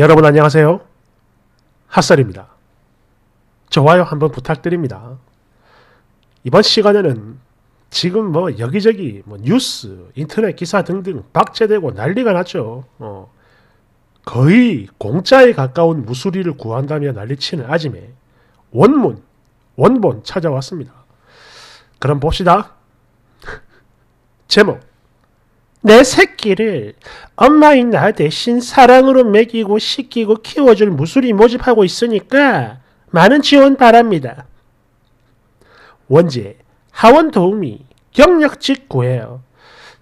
여러분 안녕하세요. 핫설입니다. 좋아요 한번 부탁드립니다. 이번 시간에는 지금 뭐 여기저기 뭐 뉴스, 인터넷 기사 등등 박제되고 난리가 났죠. 어, 거의 공짜에 가까운 무수리를 구한다며 난리치는 아침에 원문, 원본 찾아왔습니다. 그럼 봅시다. 제목 내 새끼를 엄마인 나 대신 사랑으로 먹이고 씻기고 키워줄 무술이 모집하고 있으니까 많은 지원 바랍니다. 원제, 하원 도우미, 경력직 구해요.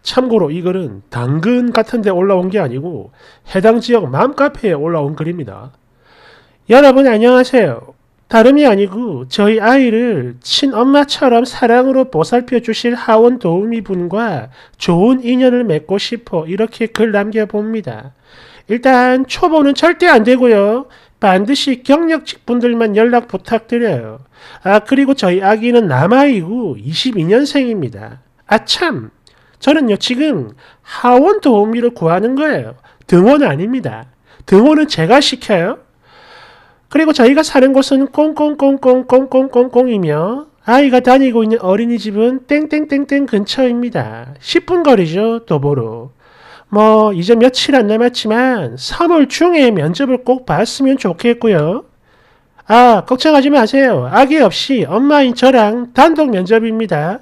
참고로 이거는 당근 같은 데 올라온 게 아니고 해당 지역 맘카페에 올라온 글입니다. 여러분 안녕하세요. 다름이 아니고 저희 아이를 친엄마처럼 사랑으로 보살펴 주실 하원 도우미 분과 좋은 인연을 맺고 싶어 이렇게 글 남겨봅니다. 일단 초보는 절대 안 되고요. 반드시 경력직 분들만 연락 부탁드려요. 아 그리고 저희 아기는 남아이고 22년생입니다. 아참 저는요 지금 하원 도우미를 구하는 거예요. 등원 아닙니다. 등원은 제가 시켜요. 그리고 저희가 사는 곳은 꽁꽁꽁꽁꽁꽁꽁꽁이며 아이가 다니고 있는 어린이집은 땡땡땡땡 근처입니다. 10분 거리죠, 도보로. 뭐 이제 며칠 안 남았지만 3월 중에 면접을 꼭 봤으면 좋겠고요. 아, 걱정하지 마세요. 아기 없이 엄마인 저랑 단독 면접입니다.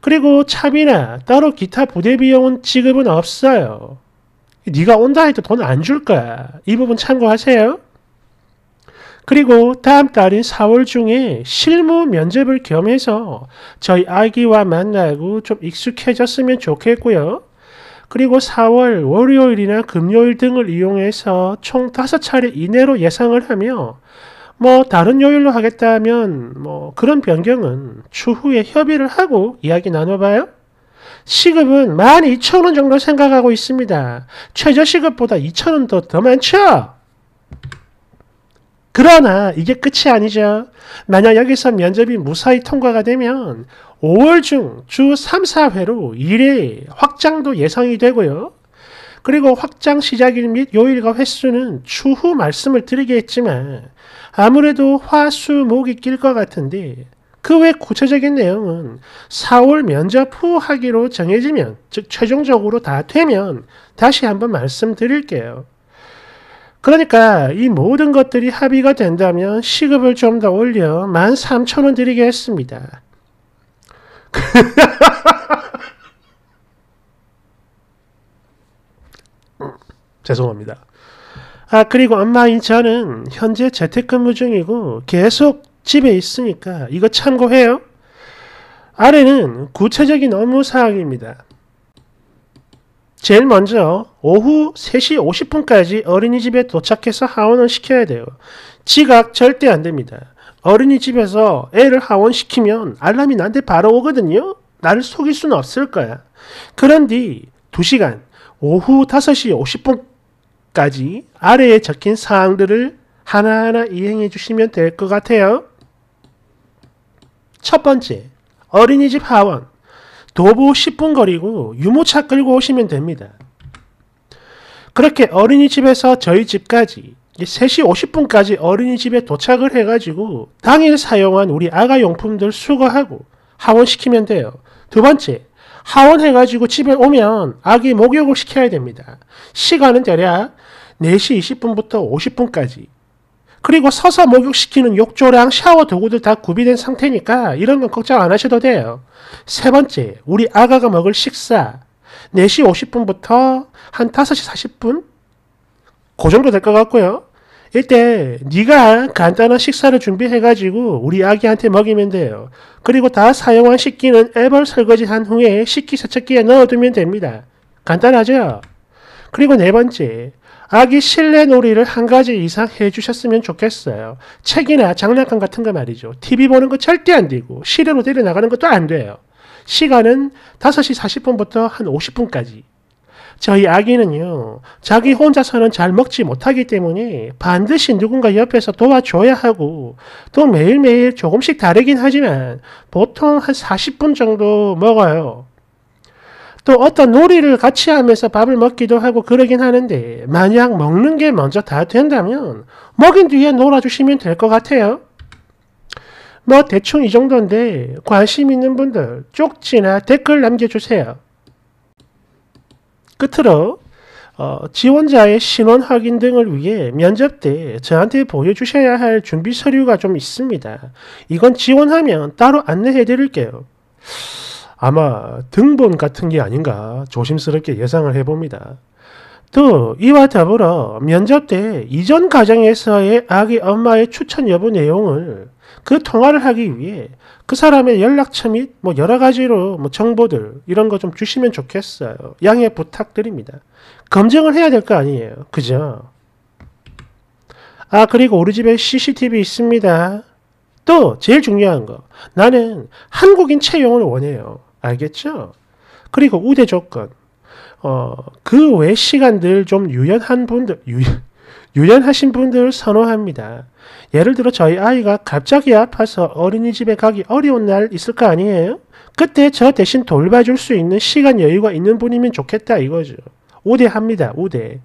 그리고 차비나 따로 기타 부대 비용은 지급은 없어요. 네가 온다 해도 돈 안줄까이 부분 참고하세요. 그리고 다음 달인 4월 중에 실무 면접을 겸해서 저희 아기와 만나고 좀 익숙해졌으면 좋겠고요. 그리고 4월 월요일이나 금요일 등을 이용해서 총 5차례 이내로 예상을 하며 뭐 다른 요일로 하겠다면 뭐 그런 변경은 추후에 협의를 하고 이야기 나눠봐요. 시급은 12,000원 정도 생각하고 있습니다. 최저시급보다 2,000원 더, 더 많죠? 그러나 이게 끝이 아니죠. 만약 여기서 면접이 무사히 통과가 되면 5월 중 주 3, 4회로 1회 확장도 예상이 되고요. 그리고 확장 시작일 및 요일과 횟수는 추후 말씀을 드리겠지만 아무래도 화, 수, 목이 낄 것 같은데 그 외 구체적인 내용은 4월 면접 후 하기로 정해지면 즉 최종적으로 다 되면 다시 한번 말씀드릴게요. 그러니까 이 모든 것들이 합의가 된다면 시급을 좀 더 올려 13,000원 드리겠습니다. 죄송합니다. 아 그리고 엄마인 저는 현재 재택근무 중이고 계속 집에 있으니까 이거 참고해요. 아래는 구체적인 업무 사항입니다. 제일 먼저 오후 3시 50분까지 어린이집에 도착해서 하원을 시켜야 돼요. 지각 절대 안 됩니다. 어린이집에서 애를 하원시키면 알람이 나한테 바로 오거든요. 나를 속일 수는 없을 거야. 그런 뒤 2시간 오후 5시 50분까지 아래에 적힌 사항들을 하나하나 이행해 주시면 될 것 같아요. 첫 번째, 어린이집 하원. 도보 10분 거리고 유모차 끌고 오시면 됩니다. 그렇게 어린이집에서 저희 집까지 3시 50분까지 어린이집에 도착을 해가지고 당일 사용한 우리 아가 용품들 수거하고 하원시키면 돼요. 두 번째, 하원해가지고 집에 오면 아기 목욕을 시켜야 됩니다. 시간은 대략 4시 20분부터 50분까지 그리고 서서 목욕시키는 욕조랑 샤워 도구들 다 구비된 상태니까 이런 건 걱정 안 하셔도 돼요. 세 번째, 우리 아가가 먹을 식사. 4시 50분부터 한 5시 40분? 그 정도 될 것 같고요. 이때 네가 간단한 식사를 준비해가지고 우리 아기한테 먹이면 돼요. 그리고 다 사용한 식기는 애벌 설거지한 후에 식기 세척기에 넣어두면 됩니다. 간단하죠? 그리고 네 번째, 아기 실내 놀이를 한 가지 이상 해주셨으면 좋겠어요. 책이나 장난감 같은 거 말이죠. TV 보는 거 절대 안 되고 실외로 데려 나가는 것도 안 돼요. 시간은 5시 40분부터 한 50분까지. 저희 아기는요, 자기 혼자서는 잘 먹지 못하기 때문에 반드시 누군가 옆에서 도와줘야 하고, 또 매일매일 조금씩 다르긴 하지만 보통 한 40분 정도 먹어요. 또 어떤 놀이를 같이 하면서 밥을 먹기도 하고 그러긴 하는데 만약 먹는 게 먼저 다 된다면 먹인 뒤에 놀아주시면 될 것 같아요. 뭐 대충 이 정도인데 관심 있는 분들 쪽지나 댓글 남겨주세요. 끝으로 어, 지원자의 신원 확인 등을 위해 면접 때 저한테 보여주셔야 할 준비 서류가 좀 있습니다. 이건 지원하면 따로 안내해 드릴게요. 아마 등본 같은 게 아닌가 조심스럽게 예상을 해봅니다. 또 이와 더불어 면접 때 이전 가정에서의 아기 엄마의 추천 여부 내용을 그 통화를 하기 위해 그 사람의 연락처 및 뭐 여러 가지로 뭐 정보들 이런 거 좀 주시면 좋겠어요. 양해 부탁드립니다. 검증을 해야 될 거 아니에요. 그죠? 아 그리고 우리 집에 CCTV 있습니다. 또 제일 중요한 거 나는 한국인 채용을 원해요. 알겠죠? 그리고 우대 조건. 어, 그 외 시간들 좀 유연한 분들, 유 유연하신 분들 선호합니다. 예를 들어 저희 아이가 갑자기 아파서 어린이집에 가기 어려운 날 있을 거 아니에요? 그때 저 대신 돌봐줄 수 있는 시간 여유가 있는 분이면 좋겠다 이거죠. 우대합니다. 우대.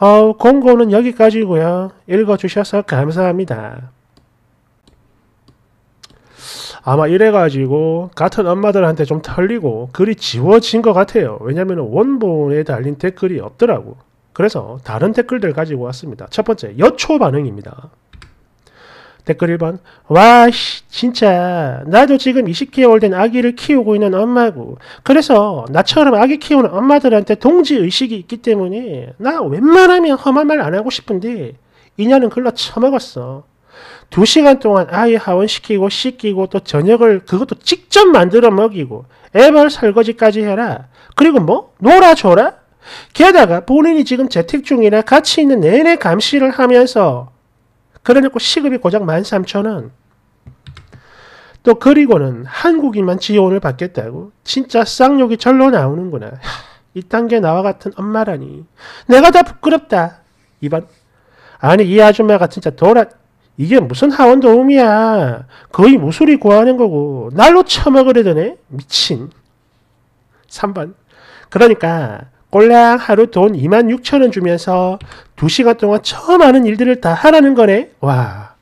어, 공고는 여기까지고요. 읽어주셔서 감사합니다. 아마 이래가지고 같은 엄마들한테 좀 털리고 글이 지워진 것 같아요. 왜냐면 원본에 달린 댓글이 없더라고. 그래서 다른 댓글들 가지고 왔습니다. 첫 번째, 여초 반응입니다. 댓글 1번 와 씨, 진짜 나도 지금 20개월 된 아기를 키우고 있는 엄마고 그래서 나처럼 아기 키우는 엄마들한테 동지의식이 있기 때문에 나 웬만하면 험한 말 안 하고 싶은데 이년은 글러 처먹었어 두 시간 동안 아이 하원시키고 씻기고 또 저녁을 그것도 직접 만들어 먹이고 애벌 설거지까지 해라. 그리고 뭐 놀아줘라. 게다가 본인이 지금 재택 중이라 같이 있는 내내 감시를 하면서 그래놓고 시급이 고작 13,000원. 또 그리고는 한국인만 지원을 받겠다고 진짜 쌍욕이 절로 나오는구나. 이딴 게 나와 같은 엄마라니. 내가 다 부끄럽다. 이번 아니 이 아줌마가 진짜 돌아 이게 무슨 하원 도움이야. 거의 무술이 구하는 거고 날로 처먹으려더네. 미친. 3번. 그러니까 꼴랑 하루 돈 2만 6천 원 주면서 2시간 동안 처음 하는 일들을 다 하라는 거네. 와.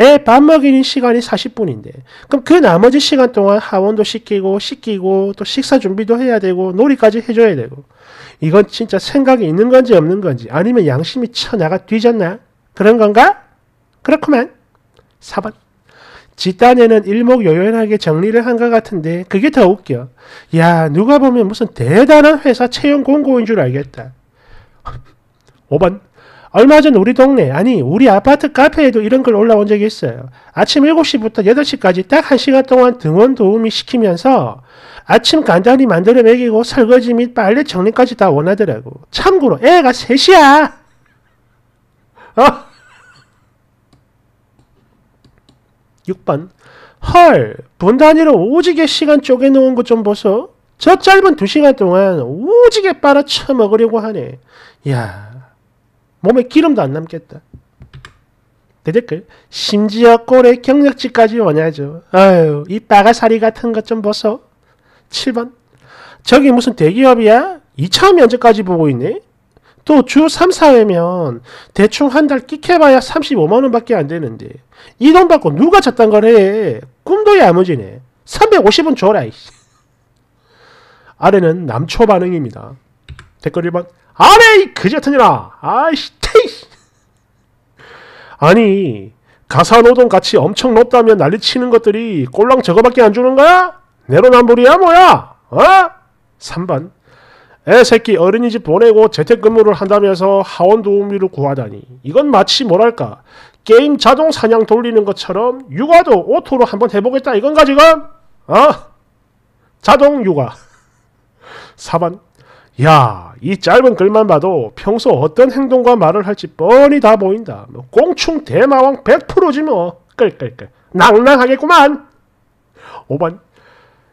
애 밥 먹이는 시간이 40분인데 그럼 그 나머지 시간 동안 하원도 시키고 시키고 또 식사 준비도 해야 되고 놀이까지 해줘야 되고 이건 진짜 생각이 있는 건지 없는 건지 아니면 양심이 쳐나가 뒤졌나? 그런 건가? 그렇구만. 4번. 지단에는 일목요연하게 정리를 한 것 같은데 그게 더 웃겨. 야 누가 보면 무슨 대단한 회사 채용 공고인 줄 알겠다. 5번. 얼마 전 우리 동네, 아니 우리 아파트 카페에도 이런 글 올라온 적이 있어요. 아침 7시부터 8시까지 딱 1시간 동안 등원 도우미 시키면서 아침 간단히 만들어 먹이고 설거지 및 빨래 정리까지 다 원하더라고. 참고로 애가 셋이야! 어? 6번 헐 분단위로 오지게 시간 쪼개놓은 것 좀 보소 저 짧은 2시간 동안 오지게 빨아쳐 먹으려고 하네 야 몸에 기름도 안 남겠다 대댓글 심지어 꼴의 경력직까지 원하죠 아유 이 빠가사리 같은 것 좀 보소 7번 저기 무슨 대기업이야? 2차 면접까지 보고 있네 또주 3, 4회면 대충 한 달 끼켜봐야 35만원 밖에 안 되는데 이 돈 받고 누가 잤단 거 해. 꿈도 야무지네. 350원 줘라. 이씨. 아래는 남초 반응입니다. 댓글 1번 아래 그지 같은 일아 아이씨 테이씨 아니 가사노동 같이 엄청 높다며 난리치는 것들이 꼴랑 저거밖에 안 주는 거야? 내로남불이야 뭐야? 어? 3번 애새끼 어린이집 보내고 재택근무를 한다면서 하원 도우미를 구하다니 이건 마치 뭐랄까 게임 자동 사냥 돌리는 것처럼 육아도 오토로 한번 해보겠다 이건가 지금? 어? 자동 육아 4번 야, 이 짧은 글만 봐도 평소 어떤 행동과 말을 할지 뻔히 다 보인다. 뭐 꽁충 대마왕 100%지 뭐. 끌끌끌. 낭낭하겠구만. 5번.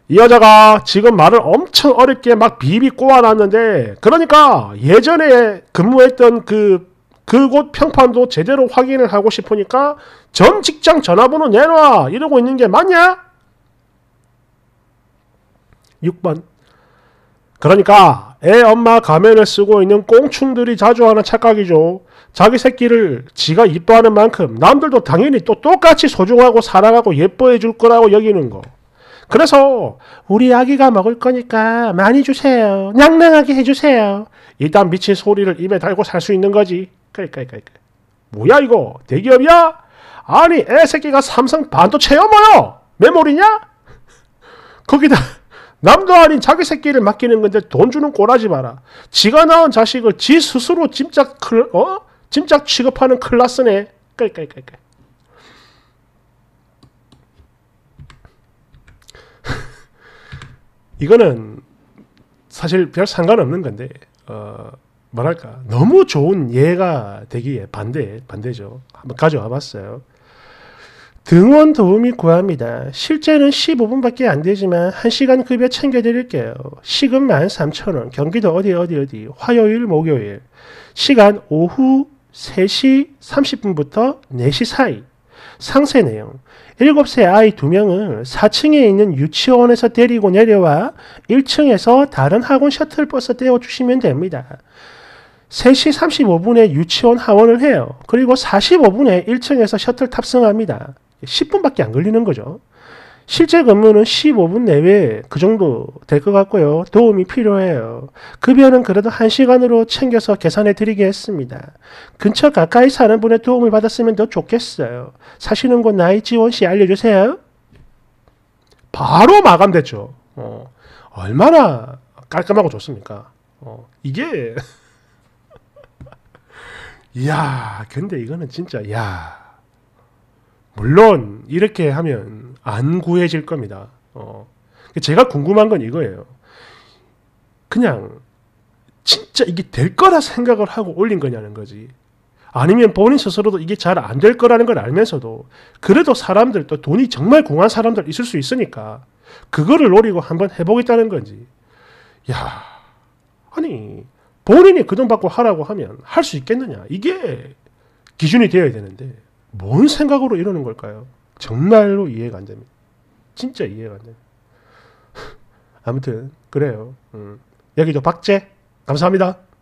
이 여자가 지금 말을 엄청 어렵게 막 비비 꼬아놨는데 그러니까 예전에 근무했던 그 그곳 평판도 제대로 확인을 하고 싶으니까 전 직장 전화번호 내놔 이러고 있는 게 맞냐? 6번 그러니까 애 엄마 가면을 쓰고 있는 꽁충들이 자주 하는 착각이죠. 자기 새끼를 지가 이뻐하는 만큼 남들도 당연히 또 똑같이 소중하고 사랑하고 예뻐해 줄 거라고 여기는 거. 그래서 우리 아기가 먹을 거니까 많이 주세요. 냥냥하게 해주세요. 일단 미친 소리를 입에 달고 살 수 있는 거지. 그래, 그래, 그래. 뭐야 이거? 대기업이야? 아니 애새끼가 삼성 반도체요 뭐요? 메모리냐? 거기다 남도 아닌 자기 새끼를 맡기는 건데 돈 주는 꼬라지 마라. 지가 낳은 자식을 지 스스로 짐작 클, 어? 짐작 취급하는 클라스네. 그러니까, 그러니까. 이거는 사실 별 상관없는 건데 어, 뭐랄까 너무 좋은 예가 되기에 반대 반대죠. 한번 가져와 봤어요. 등원 도움이 구합니다. 실제는 15분밖에 안 되지만 1시간 급여 챙겨드릴게요. 시급 13,000원. 경기도 어디 어디 어디. 화요일 목요일. 시간 오후 3시 30분부터 4시 사이. 상세 내용. 7세 아이 2명을 4층에 있는 유치원에서 데리고 내려와 1층에서 다른 학원 셔틀버스 떼어주시면 됩니다. 3시 35분에 유치원 하원을 해요. 그리고 45분에 1층에서 셔틀 탑승합니다. 10분밖에 안 걸리는 거죠. 실제 근무는 15분 내외 그 정도 될 것 같고요. 도움이 필요해요. 급여는 그래도 1시간으로 챙겨서 계산해 드리겠습니다 근처 가까이 사는 분의 도움을 받았으면 더 좋겠어요. 사시는 곳 나이지원 시 알려주세요. 바로 마감됐죠. 어, 얼마나 깔끔하고 좋습니까? 어, 이게 이야 근데 이거는 진짜 야 물론 이렇게 하면 안 구해질 겁니다. 어. 제가 궁금한 건 이거예요. 그냥 진짜 이게 될 거라 생각을 하고 올린 거냐는 거지. 아니면 본인 스스로도 이게 잘 안 될 거라는 걸 알면서도 그래도 사람들 또 돈이 정말 공한 사람들 있을 수 있으니까 그거를 노리고 한번 해보겠다는 건지. 야, 아니 본인이 그 돈 받고 하라고 하면 할 수 있겠느냐? 이게 기준이 되어야 되는데 뭔 생각으로 이러는 걸까요? 정말로 이해가 안 됩니다. 진짜 이해가 안 돼요. 아무튼 그래요. 음. 여기도 박제 감사합니다.